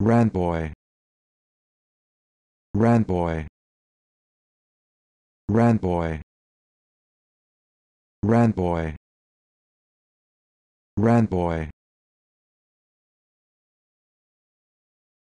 Rant boy. Rant boy. Rant boy. Rant boy. Rant boy.